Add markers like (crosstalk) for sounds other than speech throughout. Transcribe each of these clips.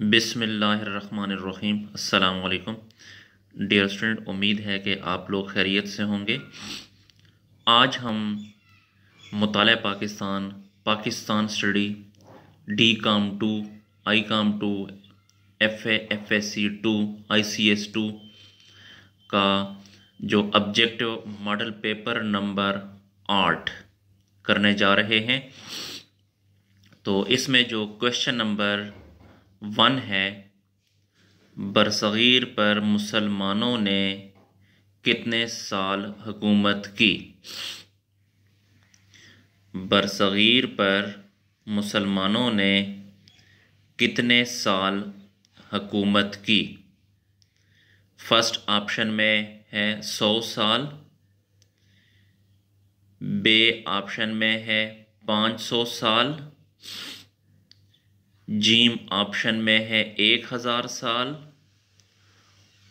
बिसमीम् अल्लाम dear student उम्मीद है कि आप लोग खैरियत से होंगे आज हम मताल Pakistan Pakistan study D com two I com two F F S C two I C S two का जो ऑब्जेक्टिव मॉडल पेपर नंबर आठ करने जा रहे हैं तो इसमें जो क्वेश्चन नंबर वन है बरसीर पर मुसलमानों ने कितने साल हुकूमत की बरसीर पर मुसलमानों ने कितने साल हुकूमत की फर्स्ट ऑप्शन में है सौ साल बे ऑप्शन में है पाँच सौ साल जीम ऑप्शन में है एक हज़ार साल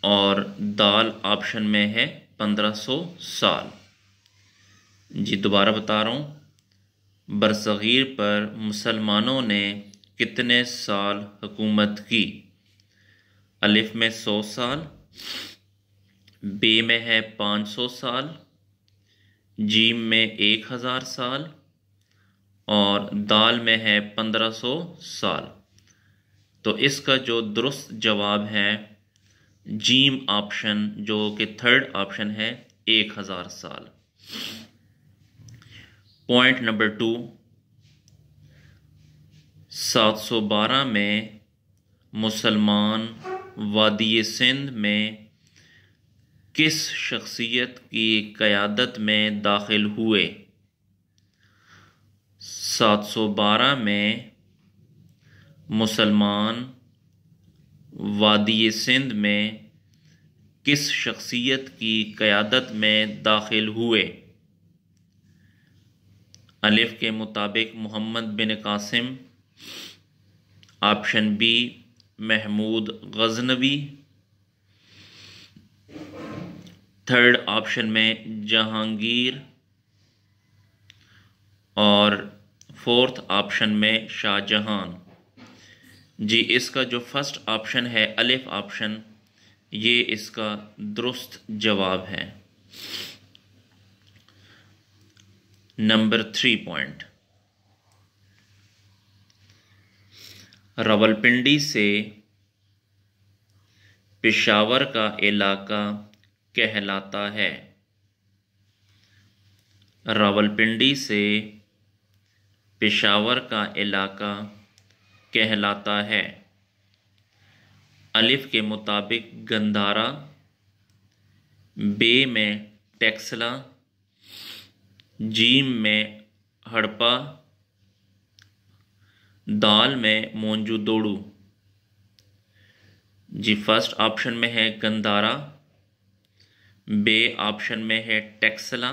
और दाल ऑप्शन में है पंद्रह सौ साल जी दोबारा बता रहा हूँ बरसग़ीर पर मुसलमानों ने कितने साल हुकूमत की अलिफ में सौ साल बे में है पाँच सौ साल जीम में एक हज़ार साल और दाल में है पंद्रह सौ साल तो इसका जो दुरुस्त जवाब है जीम ऑप्शन जो कि थर्ड ऑप्शन है एक हज़ार साल पॉइंट नंबर टू सात सौ बारह में मुसलमान वादी सिंध में किस शख्सियत की क़्यादत में दाखिल हुए सात सौ बारह में मुसलमान वादी सिंध में किस शख्सियत की क़्यादत में दाखिल हुए अलिफ के मुताबिक Muhammad bin Qasim option B Mahmud Ghaznavi third option में जहांगीर और फोर्थ ऑप्शन में शाहजहान जी इसका जो फर्स्ट ऑप्शन है अलिफ ऑप्शन ये इसका दुरुस्त जवाब है नंबर थ्री पॉइंट रावलपिंडी से पिशावर का इलाका कहलाता है रावलपिंडी से पेशावर का इलाका कहलाता है अलिफ के मुताबिक गंदारा बे में टेक्सला जीम में हड़पा दाल में मोनजूदोड़ू जी फर्स्ट ऑप्शन में है गंदारा बे ऑप्शन में है टेक्सला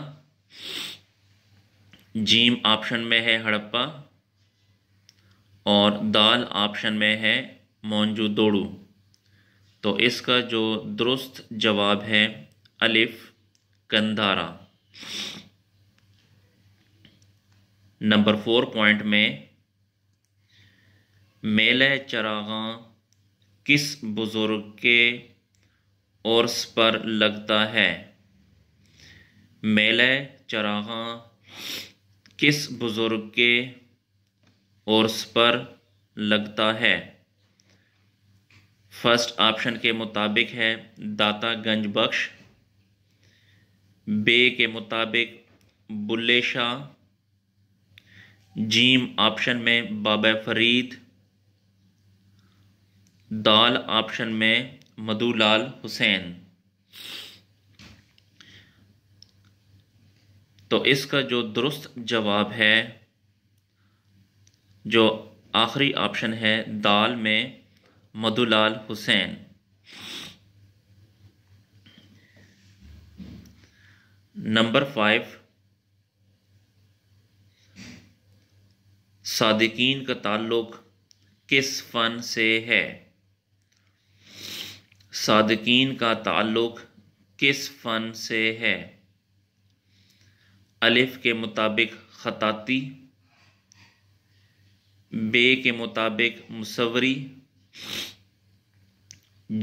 जीम ऑप्शन में है हड़प्पा और दाल ऑप्शन में है मोनजू दोड़ू तो इसका जो दुरुस्त जवाब है अलिफ कंधारा नंबर फोर पॉइंट में मेले चरागा किस बुज़ुर्ग के औरस पर लगता है मेले चरागा किस बुज़ुर्ग के ओर्स पर लगता है फर्स्ट ऑप्शन के मुताबिक है दाता गंज बख्श बे के मुताबिक बुल्ले शाह जीम ऑप्शन में बाबा फरीद दाल ऑप्शन में मधुलाल हुसैन तो इसका जो दुरुस्त जवाब है जो आखिरी ऑप्शन है दाल में मधुलाल हुसैन नंबर फाइव सादिकीन का ताल्लुक किस फ़न से है सादिकीन का ताल्लुक किस फ़न से है अलिफ़ के मुताबिक ख़ताती बे के मुताबिक मुसवरी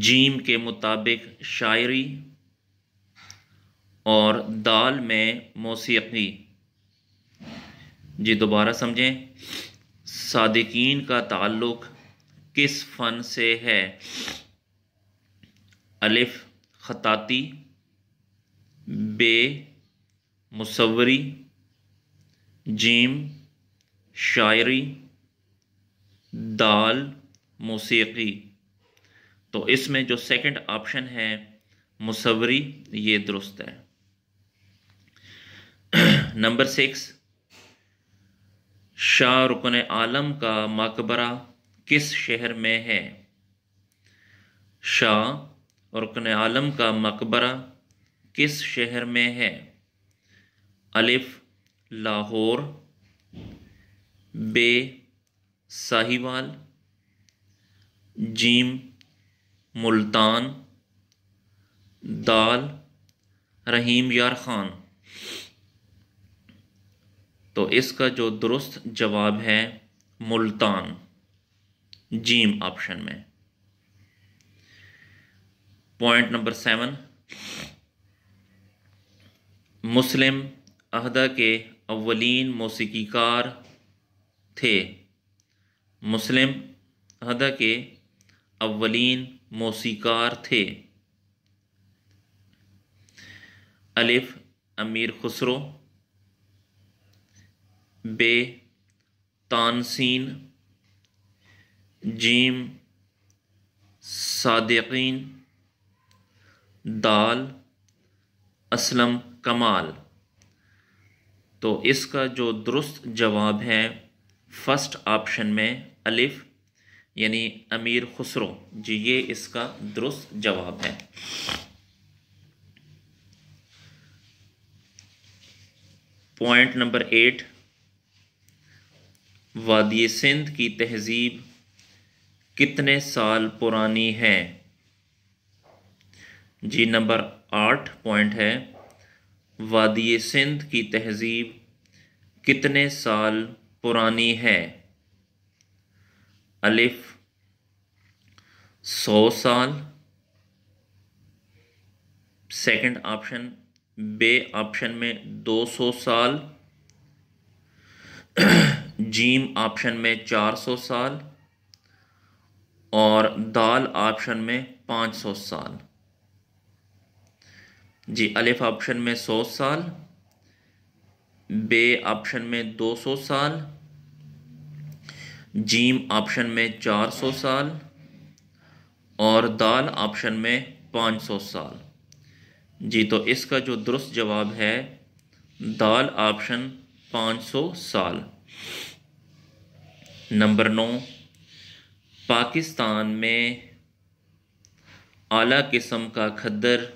जीम के मुताबिक शायरी और दाल में मौसीकी जी दोबारा समझें सादिकीन का ताल्लुक़ किस फ़न से है अलिफ़ ख़ताती बे मुसवरी जीम शायरी दाल मौसीकी तो इसमें जो सेकंड ऑप्शन है मुसवरी ये दुरुस्त है नंबर (clears throat) सिक्स शाह रुकन आलम का मकबरा किस शहर में है शाह रुकन आलम का मकबरा किस शहर में है अलिफ लाहौर बे साहिवाल जीम मुल्तान दाल रहीम यार ख़ान तो इसका जो दुरुस्त जवाब है मुल्तान जीम ऑप्शन में पॉइंट नंबर सेवन मुस्लिम अहदा के अवलिन मौसीकार थे मुस्लिम अहदा के अवलिन मौसीकार थे अलिफ अमीर खुसरो बे तानसीन जीम सादकिन दाल असलम कमाल तो इसका जो दुरुस्त जवाब है फर्स्ट ऑप्शन में अलिफ यानी अमीर खुसरो जी ये इसका दुरुस्त जवाब है पॉइंट नंबर एट वादी सिंध की तहजीब कितने साल पुरानी है जी नंबर आठ पॉइंट है वादी सिंध की तहज़ीब कितने साल पुरानी है अलिफ सौ साल सेकंड ऑप्शन बे ऑप्शन में दो सौ साल जीम ऑप्शन में चार सौ साल और दाल ऑप्शन में पाँच सौ साल जी अलिफ ऑप्शन में सौ साल बे ऑप्शन में दो सौ साल जीम ऑप्शन में चार सौ साल और दाल ऑप्शन में पाँच सौ साल जी तो इसका जो दुरुस्त जवाब है दाल ऑप्शन पाँच सौ साल नंबर नौ पाकिस्तान में आला किस्म का खद्दर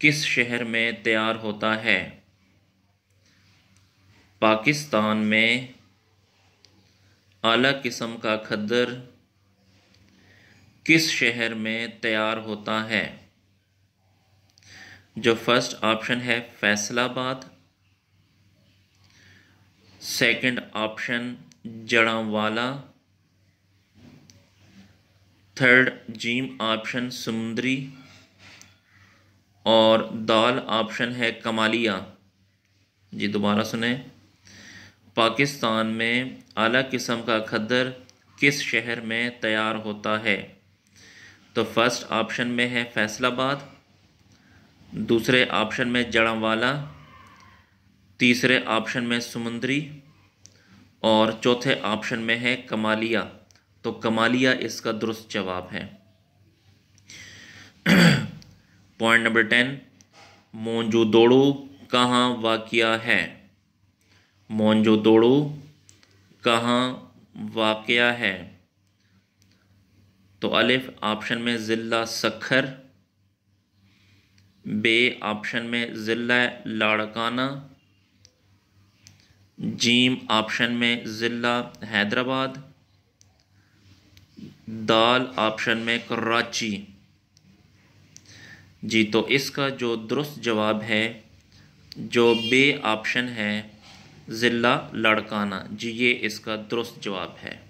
किस शहर में तैयार होता है पाकिस्तान में आला किस्म का खद्दर किस शहर में तैयार होता है जो फर्स्ट ऑप्शन है Faisalabad second option Jaranwala third जीम ऑप्शन समुद्री और दाल ऑप्शन है कमालिया जी दोबारा सुने पाकिस्तान में अलग किस्म का खद्दर किस शहर में तैयार होता है तो फर्स्ट ऑप्शन में है फैसलाबाद दूसरे ऑप्शन में जड़ावाला तीसरे ऑप्शन में समुंदरी और चौथे ऑप्शन में है कमालिया तो कमालिया इसका दुरुस्त जवाब है पॉइंट नंबर टेन दौड़ो कहाँ वाक़ है दौड़ो कहाँ वाक़ है तो अलिफ ऑप्शन में ज़िला सखर बे ऑप्शन में ज़िला लाड़काना जीम ऑप्शन में ज़िला हैदराबाद दाल ऑप्शन में कराची जी तो इसका जो दुरुस्त जवाब है जो बे ऑप्शन है ज़िला लड़काना जी ये इसका दुरुस्त जवाब है